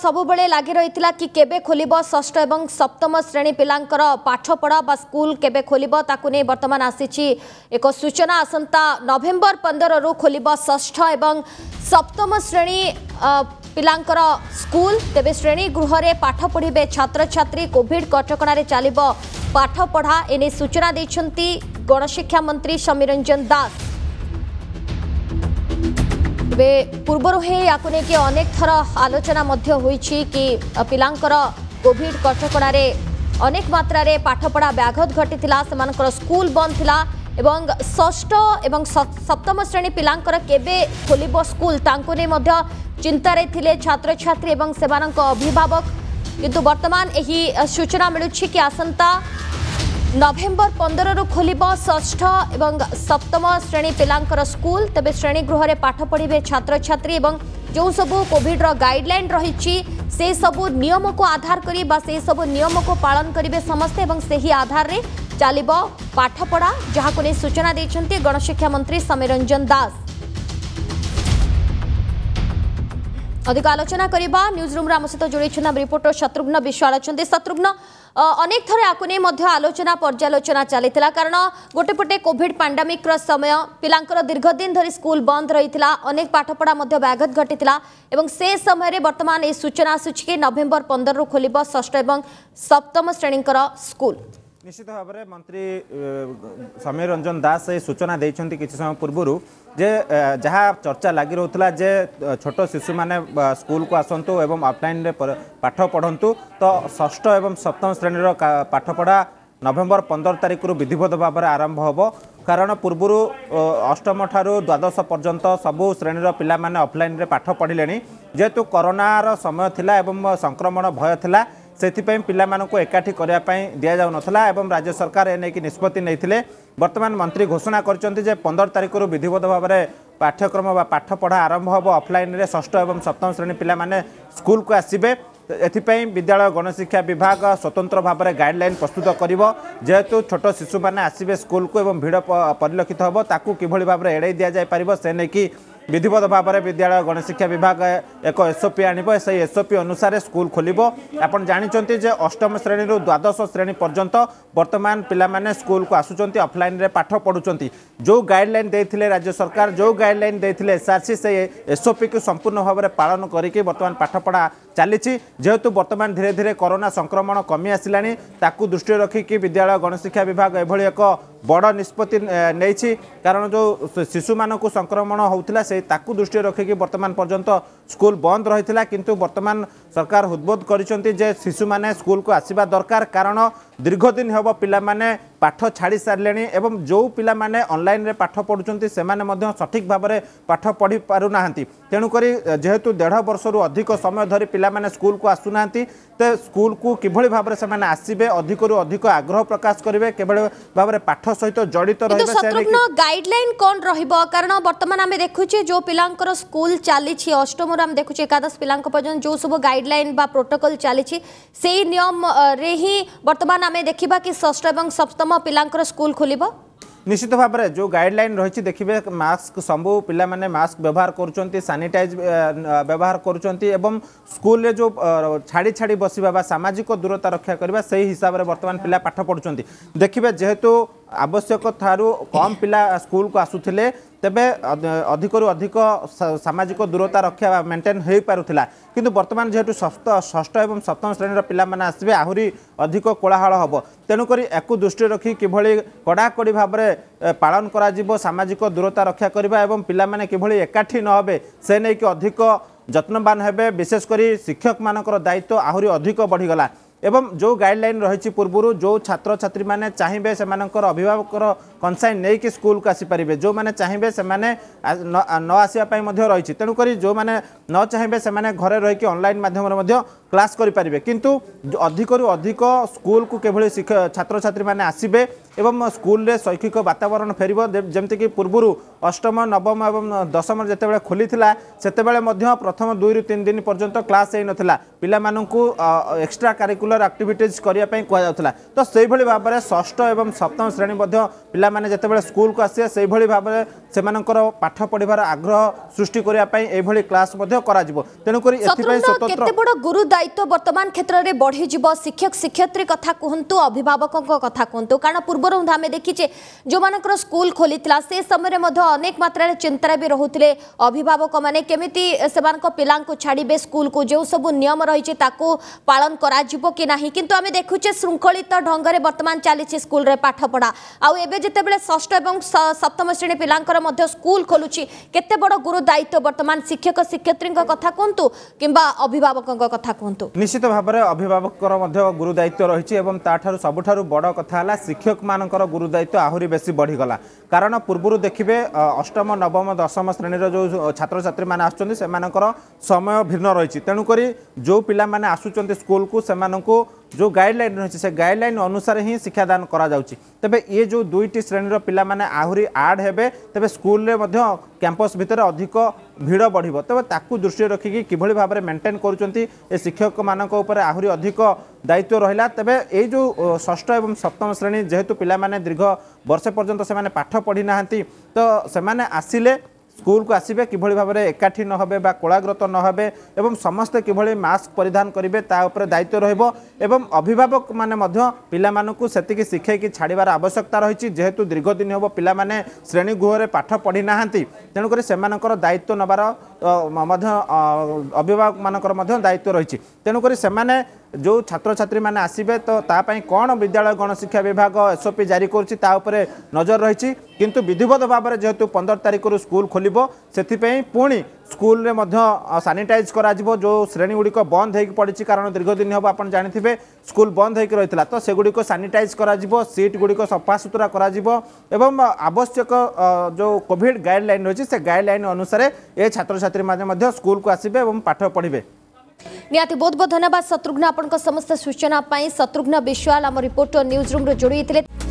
ସବୁବେଳେ ଲାଗି ରହିଥିଲା କି କେବେ ଖୋଲିବ ଷଷ୍ଠ ଏବଂ ସପ୍ତମ ଶ୍ରେଣୀ ପିଲାଙ୍କର ପାଠପଢ଼ା ବା ସ୍କୁଲ କେବେ ଖୋଲିବ ତାକୁ ନେଇ ବର୍ତ୍ତମାନ ଆସିଛି ଏକ ସୂଚନା ଆସନ୍ତା ନଭେମ୍ବର ପନ୍ଦରରୁ ଖୋଲିବ ଷଷ୍ଠ ଏବଂ ସପ୍ତମ ଶ୍ରେଣୀ ପିଲାଙ୍କର ସ୍କୁଲ ତେବେ ଶ୍ରେଣୀ ଗୃହରେ ପାଠ ପଢ଼ିବେ ଛାତ୍ରଛାତ୍ରୀ କୋଭିଡ଼ କଟକଣାରେ ଚାଲିବ ପାଠପଢ଼ା ଏନେଇ ସୂଚନା ଦେଇଛନ୍ତି ଗଣଶିକ୍ଷା ମନ୍ତ୍ରୀ ସମୀରଞ୍ଜନ ଦାସ ତେବେ ପୂର୍ବରୁ ହିଁ ୟାକୁ ନେଇକି ଅନେକ ଥର ଆଲୋଚନା ମଧ୍ୟ ହୋଇଛି କି ପିଲାଙ୍କର କୋଭିଡ କଟକଣାରେ ଅନେକ ମାତ୍ରାରେ ପାଠପଢ଼ା ବ୍ୟାଘାତ ଘଟିଥିଲା ସେମାନଙ୍କର ସ୍କୁଲ ବନ୍ଦ ଥିଲା ଏବଂ ଷଷ୍ଠ ଏବଂ ସପ୍ତମ ଶ୍ରେଣୀ ପିଲାଙ୍କର କେବେ ଖୋଲିବ ସ୍କୁଲ ତାଙ୍କୁ ନେଇ ମଧ୍ୟ ଚିନ୍ତାରେ ଥିଲେ ଛାତ୍ରଛାତ୍ରୀ ଏବଂ ସେମାନଙ୍କ ଅଭିଭାବକ କିନ୍ତୁ ବର୍ତ୍ତମାନ ଏହି ସୂଚନା ମିଳୁଛି କି ଆସନ୍ତା नभेम्बर पंदर रु खोल ष्ठ एवं सप्तम श्रेणी पिलांकर स्कूल तबे श्रेणी गृह में पाठ पढ़े छात्र छात्री एवं जो सब कोविड्र गाइडल रही से सबू नियम को आधार करम को पालन करेंगे समस्ते एवं से ही आधार में चलो पाठपढ़ा जहाँ को सूचना देते गणशिक्षा मंत्री समीर रंजन दास अधिक आलोचना करवा न्यूज रूम आम सहित जोड़ी आम रिपोर्टर शत्रुघ्न विश्वाल अच्छा शत्रुघ्न अनेक थर या नहीं आलोचना पर्यालोचना चली कारण गोटेपटे कोविड पांडामिक्र समय दीर्घ दिन धरी स्कूल बंद रही अनेक पाठपढ़ा व्याघत घटी से समय बर्तमान ये सूचना आसूची कि नभेम्बर पंदर खोल ष्ठ एवं सप्तम श्रेणीकर स्कूल ନିଶ୍ଚିତ ଭାବରେ ମନ୍ତ୍ରୀ ସମୀର ରଞ୍ଜନ ଦାସ ଏ ସୂଚନା ଦେଇଛନ୍ତି କିଛି ସମୟ ପୂର୍ବରୁ ଯେ ଯାହା ଚର୍ଚ୍ଚା ଲାଗି ରହୁଥିଲା ଯେ ଛୋଟ ଶିଶୁମାନେ ସ୍କୁଲକୁ ଆସନ୍ତୁ ଏବଂ ଅଫ୍ଲାଇନ୍ରେ ପାଠ ପଢ଼ନ୍ତୁ ତ ଷଷ୍ଠ ଏବଂ ସପ୍ତମ ଶ୍ରେଣୀର ପାଠପଢ଼ା ନଭେମ୍ବର ପନ୍ଦର ତାରିଖରୁ ବିଧିବଦ୍ଧ ଭାବରେ ଆରମ୍ଭ ହେବ କାରଣ ପୂର୍ବରୁ ଅଷ୍ଟମ ଠାରୁ ଦ୍ୱାଦଶ ପର୍ଯ୍ୟନ୍ତ ସବୁ ଶ୍ରେଣୀର ପିଲାମାନେ ଅଫ୍ଲାଇନ୍ରେ ପାଠ ପଢ଼ିଲେଣି ଯେହେତୁ କରୋନାର ସମୟ ଥିଲା ଏବଂ ସଂକ୍ରମଣ ଭୟ ଥିଲା ସେଥିପାଇଁ ପିଲାମାନଙ୍କୁ ଏକାଠି କରିବା ପାଇଁ ଦିଆଯାଉନଥିଲା ଏବଂ ରାଜ୍ୟ ସରକାର ଏ ନେଇକି ନିଷ୍ପତ୍ତି ନେଇଥିଲେ ବର୍ତ୍ତମାନ ମନ୍ତ୍ରୀ ଘୋଷଣା କରିଛନ୍ତି ଯେ ପନ୍ଦର ତାରିଖରୁ ବିଧିବଦ୍ଧ ଭାବରେ ପାଠ୍ୟକ୍ରମ ବା ପାଠପଢ଼ା ଆରମ୍ଭ ହେବ ଅଫ୍ଲାଇନ୍ରେ ଷଷ୍ଠ ଏବଂ ସପ୍ତମ ଶ୍ରେଣୀ ପିଲାମାନେ ସ୍କୁଲକୁ ଆସିବେ ଏଥିପାଇଁ ବିଦ୍ୟାଳୟ ଗଣଶିକ୍ଷା ବିଭାଗ ସ୍ୱତନ୍ତ୍ର ଭାବରେ ଗାଇଡ଼ଲାଇନ୍ ପ୍ରସ୍ତୁତ କରିବ ଯେହେତୁ ଛୋଟ ଶିଶୁମାନେ ଆସିବେ ସ୍କୁଲକୁ ଏବଂ ଭିଡ଼ ପରିଲକ୍ଷିତ ହେବ ତାକୁ କିଭଳି ଭାବରେ ଏଡ଼ାଇ ଦିଆଯାଇପାରିବ ସେ ନେଇକି ବିଧିବଦ୍ଧ ଭାବରେ ବିଦ୍ୟାଳୟ ଗଣଶିକ୍ଷା ବିଭାଗ ଏକ ଏସ୍ଓପି ଆଣିବ ସେହି ଏସ୍ଓପି ଅନୁସାରେ ସ୍କୁଲ ଖୋଲିବ ଆପଣ ଜାଣିଛନ୍ତି ଯେ ଅଷ୍ଟମ ଶ୍ରେଣୀରୁ ଦ୍ୱାଦଶ ଶ୍ରେଣୀ ପର୍ଯ୍ୟନ୍ତ ବର୍ତ୍ତମାନ ପିଲାମାନେ ସ୍କୁଲକୁ ଆସୁଛନ୍ତି ଅଫଲାଇନ୍ରେ ପାଠ ପଢ଼ୁଛନ୍ତି ଯେଉଁ ଗାଇଡ୍ଲାଇନ୍ ଦେଇଥିଲେ ରାଜ୍ୟ ସରକାର ଯେଉଁ ଗାଇଡ୍ଲାଇନ୍ ଦେଇଥିଲେ ଏସ୍ଆର୍ସି ସେ ଏସ୍ଓପିକୁ ସମ୍ପୂର୍ଣ୍ଣ ଭାବରେ ପାଳନ କରିକି ବର୍ତ୍ତମାନ ପାଠପଢ଼ା ଚାଲିଛି ଯେହେତୁ ବର୍ତ୍ତମାନ ଧୀରେ ଧୀରେ କରୋନା ସଂକ୍ରମଣ କମି ଆସିଲାଣି ତାକୁ ଦୃଷ୍ଟିରେ ରଖିକି ବିଦ୍ୟାଳୟ ଗଣଶିକ୍ଷା ବିଭାଗ ଏଭଳି ଏକ ବଡ଼ ନିଷ୍ପତ୍ତି ନେଇଛି କାରଣ ଯେଉଁ ଶିଶୁମାନଙ୍କୁ ସଂକ୍ରମଣ ହେଉଥିଲା ସେ ତାକୁ ଦୃଷ୍ଟିରେ ରଖିକି ବର୍ତ୍ତମାନ ପର୍ଯ୍ୟନ୍ତ ସ୍କୁଲ ବନ୍ଦ ରହିଥିଲା କିନ୍ତୁ ବର୍ତ୍ତମାନ ସରକାର ଉଦ୍ବୋଧ କରିଛନ୍ତି ଯେ ଶିଶୁମାନେ ସ୍କୁଲକୁ ଆସିବା ଦରକାର କାରଣ ଦୀର୍ଘଦିନ ହେବ ପିଲାମାନେ ପାଠ ଛାଡ଼ି ସାରିଲେଣି ଏବଂ ଯେଉଁ ପିଲାମାନେ ଅନଲାଇନ୍ରେ ପାଠ ପଢ଼ୁଛନ୍ତି ସେମାନେ ମଧ୍ୟ ସଠିକ୍ ଭାବରେ ପାଠ ପଢ଼ି ପାରୁନାହାନ୍ତି ତେଣୁକରି ଯେହେତୁ ଦେଢ଼ ବର୍ଷରୁ ଅଧିକ ସମୟ ଧରି ପିଲା पाने स्कूल को आसूना तो स्कूल को किभली भाव से अधिक रू अधिक आग्रह प्रकाश करेंगे किभली भाव में पाठ सहित जड़ित रहा गाइडल कौन रण बर्तमान आम देखुचे जो पिलांर स्कूल चली अष्टम आम देखुचे एकादश पिला पर्यटन जो सब गाइडल प्रोटोकल चली नियम रे ही बर्तमान आम देखा कि ष्ठ और सप्तम पिला स्कूल खोलो निश्चित भाव में जो गाइडल रही देखिए मास्क सब पाने मस्क व्यवहार करानिटाइज व्यवहार करुँचम स्कूल जो छाड़ी छाड़ी बस सामाजिक दूरता रक्षा करने से हिसाब से बर्तमान पिला पाठ पढ़ु देखिए जेहेतु ଆବଶ୍ୟକ ଠାରୁ କମ୍ ପିଲା ସ୍କୁଲକୁ ଆସୁଥିଲେ ତେବେ ଅଧିକରୁ ଅଧିକ ସାମାଜିକ ଦୂରତା ରକ୍ଷା ମେଣ୍ଟେନ୍ ହୋଇପାରୁଥିଲା କିନ୍ତୁ ବର୍ତ୍ତମାନ ଯେହେତୁ ଷଷ୍ଠ ଷଷ୍ଠ ଏବଂ ସପ୍ତମ ଶ୍ରେଣୀର ପିଲାମାନେ ଆସିବେ ଆହୁରି ଅଧିକ କୋଳାହଳ ହେବ ତେଣୁକରି ୟାକୁ ଦୃଷ୍ଟିରେ ରଖି କିଭଳି କଡ଼ାକଡ଼ି ଭାବରେ ପାଳନ କରାଯିବ ସାମାଜିକ ଦୂରତା ରକ୍ଷା କରିବା ଏବଂ ପିଲାମାନେ କିଭଳି ଏକାଠି ନ ହେବେ ସେ ନେଇକି ଅଧିକ ଯତ୍ନବାନ ହେବେ ବିଶେଷ କରି ଶିକ୍ଷକମାନଙ୍କର ଦାୟିତ୍ୱ ଆହୁରି ଅଧିକ ବଢ଼ିଗଲା ଏବଂ ଯେଉଁ ଗାଇଡ଼ଲାଇନ୍ ରହିଛି ପୂର୍ବରୁ ଯେଉଁ ଛାତ୍ରଛାତ୍ରୀମାନେ ଚାହିଁବେ ସେମାନଙ୍କର ଅଭିଭାବକର কনসাইন নেইকি স্কুল স্কুলকু আসিপারে যে চাইবে সে ন আসা রয়েছে তেমকি যে ন চাইবে সে ঘরে রয়েকি অনলাইন মাধ্যমে ক্লাস করে পারে কিন্তু অধিকরু অধিক স্কুল স্কুলকু কিভাবে ছাত্রছাত্রী মানে আসবে এবং স্কুলের শৈক্ষিক বাতাবরণ ফেরব যেমিকি পূর্বর অষ্টম নবম এবং দশম যেতবে খোলি সেতবে প্রথম দুই তিন দিন পর্যন্ত ক্লাস হয়ে নথিলা ପିଲାମାନଙ୍କୁ ଏକ୍ସଟ୍ରା କାରିକୁଲାର ଆକ୍ଟିଭିଟିଜ୍ କରିବା ପାଇଁ କୁହାଯାଉଥିଲା ତ ସେଇଭଳି ଭାବରେ ଷଷ୍ଠ ଏବଂ ସପ୍ତମ ଶ୍ରେଣୀ ମଧ୍ୟ পিলা ପିଲାମାନେ ଯେତେବେଳେ ସ୍କୁଲକୁ ଆସିବେ ସେଇଭଳି ଭାବରେ ସେମାନଙ୍କର ପାଠ ପଢ଼ିବାର ଆଗ୍ରହ ସୃଷ୍ଟି କରିବା ପାଇଁ ଏଭଳି କ୍ଲାସ୍ ମଧ୍ୟ କରାଯିବ ତେଣୁକରି ଏଥିପାଇଁ ସ୍ୱତନ୍ତ୍ର କେତେ ବଡ଼ ଗୁରୁ ଦାୟିତ୍ୱ ବର୍ତ୍ତମାନ କ୍ଷେତ୍ରରେ ବଢ଼ିଯିବ ଶିକ୍ଷକ ଶିକ୍ଷୟତ୍ରୀ କଥା କୁହନ୍ତୁ ଅଭିଭାବକଙ୍କ କଥା କୁହନ୍ତୁ କାରଣ ପୂର୍ବରୁ ଆମେ ଦେଖିଛେ ଯେଉଁମାନଙ୍କର ସ୍କୁଲ ଖୋଲିଥିଲା ସେ ସମୟରେ ମଧ୍ୟ ଅନେକ ମାତ୍ରାରେ ଚିନ୍ତାରେ ବି ରହୁଥିଲେ ଅଭିଭାବକମାନେ କେମିତି ସେମାନଙ୍କ ପିଲାଙ୍କୁ ଛାଡ଼ିବେ ସ୍କୁଲକୁ ଯେଉଁ ସବୁ ନିୟମ ରହିଛି ତାକୁ ପାଳନ କରାଯିବ କି ନାହିଁ କିନ୍ତୁ ଆମେ ଦେଖୁଛେ ଶୃଙ୍ଖଳିତ ଢଙ୍ଗରେ ବର୍ତ୍ତମାନ ଚାଲିଛି ସ୍କୁଲରେ ପାଠପଢ଼ା ଆଉ ଏବେ ଯେତେ যেতবে ষষ্ঠ এবং সপ্তম শ্রেণী পিলাঙ্কর মধ্যে স্কুল খোলুছি কেতে বড় গুরু দায়িত্ব বর্তমান শিক্ষক শিক্ষয়িত্রী কথা কুহতু কিংবা অভিভাবক কথা কুহতু নিশ্চিত ভাবে অভিভাবকর মধ্যে গুরু দায়িত্ব রয়েছে এবং তাঠার সবুঠার বড় কথা হল শিক্ষক মানকর গুরু দায়িত্ব আহরি বেশি বড়িগলা কারণ পূর্বর দেখবে অষ্টম নবম দশম শ্রেণীর যে ছাত্রছাত্রী মানে আসছেন সেমানকর সময় ভিন্ন রয়েছে তেণুকরি যে পিলা মানে আসুচার স্কুলকু সেমানকু जो गाइडलाइन रही से गाइडलाइन अनुसार ही शिक्षादान କରାଯାଉଛି ତେବେ ଏ ଯେଉଁ ଦୁଇଟି ଶ୍ରେଣୀର ପିଲାମାନେ ଆହୁରି ଆଡ୍ ହେବେ ତେବେ ସ୍କୁଲରେ ମଧ୍ୟ କ୍ୟାମ୍ପସ୍ ଭିତରେ ଅଧିକ ଭିଡ଼ ବଢ଼ିବ ତେବେ ତାକୁ ଦୃଷ୍ଟିରେ ରଖିକି କିଭଳି ଭାବରେ ମେଣ୍ଟେନ୍ କରୁଛନ୍ତି ଏ ଶିକ୍ଷକମାନଙ୍କ ଉପରେ ଆହୁରି ଅଧିକ ଦାୟିତ୍ୱ ରହିଲା ତେବେ ଏଇ ଯେଉଁ ଷଷ୍ଠ ଏବଂ ସପ୍ତମ ଶ୍ରେଣୀ ଯେହେତୁ ପିଲାମାନେ ଦୀର୍ଘ ବର୍ଷେ ପର୍ଯ୍ୟନ୍ତ ସେମାନେ ପାଠ ପଢ଼ି ନାହାନ୍ତି ତ ସେମାନେ ଆସିଲେ ସ୍କୁଲକୁ ଆସିବେ କିଭଳି ଭାବରେ ଏକାଠି ନହେବେ ବା କୋଳାଗ୍ରତ ନହେବେ ଏବଂ ସମସ୍ତେ କିଭଳି ମାସ୍କ ପରିଧାନ କରିବେ ତା ଉପରେ ଦାୟିତ୍ୱ ରହିବ ଏବଂ ଅଭିଭାବକମାନେ ମଧ୍ୟ ପିଲାମାନଙ୍କୁ ସେତିକି ଶିଖେଇକି ଛାଡ଼ିବାର ଆବଶ୍ୟକତା ରହିଛି ଯେହେତୁ ଦୀର୍ଘଦିନ ହେବ ପିଲାମାନେ ଶ୍ରେଣୀଗୃହରେ ପାଠ ପଢ଼ିନାହାନ୍ତି ତେଣୁକରି ସେମାନଙ୍କର ଦାୟିତ୍ୱ ନେବାର ମଧ୍ୟ ଅଭିଭାବକମାନଙ୍କର ମଧ୍ୟ ଦାୟିତ୍ୱ ରହିଛି ତେଣୁକରି ସେମାନେ ଯେଉଁ ଛାତ୍ରଛାତ୍ରୀମାନେ ଆସିବେ ତ ତା ପାଇଁ କ'ଣ ବିଦ୍ୟାଳୟ ଗଣଶିକ୍ଷା ବିଭାଗ ଏସ୍ଓପି ଜାରି କରୁଛି ତା ଉପରେ ନଜର ରହିଛି କିନ୍ତୁ ବିଧିବଦ୍ଧ ଭାବରେ ଯେହେତୁ ପନ୍ଦର ତାରିଖରୁ ସ୍କୁଲ ଖୋଲିବ ସେଥିପାଇଁ ପୁଣି ସ୍କୁଲରେ ମଧ୍ୟ ସାନିଟାଇଜ୍ କରାଯିବ ଯେଉଁ ଶ୍ରେଣୀଗୁଡ଼ିକ ବନ୍ଦ ହୋଇକି ପଡ଼ିଛି କାରଣ ଦୀର୍ଘ ଦିନ ହେବ ଆପଣ ଜାଣିଥିବେ ସ୍କୁଲ ବନ୍ଦ ହୋଇକି ରହିଥିଲା ତ ସେଗୁଡ଼ିକ ସାନିଟାଇଜ୍ କରାଯିବ ସିଟ୍ଗୁଡ଼ିକ ସଫାସୁତୁରା କରାଯିବ ଏବଂ ଆବଶ୍ୟକ ଯେଉଁ କୋଭିଡ଼ ଗାଇଡ଼ଲାଇନ୍ ରହିଛି ସେ ଗାଇଡ଼ଲାଇନ୍ ଅନୁସାରେ ଏ ଛାତ୍ରଛାତ୍ରୀମାନେ ମଧ୍ୟ ସ୍କୁଲକୁ ଆସିବେ ଏବଂ ପାଠ ପଢ଼ିବେ ନିହାତି ବହୁତ ବହୁତ ଧନ୍ୟବାଦ ଶତ୍ରୁଘ୍ନ ଆପଣଙ୍କ ସମସ୍ତ ସୂଚନା ପାଇଁ ଶତ୍ରୁଘ୍ନ ବିଶ୍ୱାଳ ଆମ ରିପୋର୍ଟର ନ୍ୟୁଜ୍ ରୁମ୍ରେ ଯୋଡ଼ି ହେଇଥିଲେ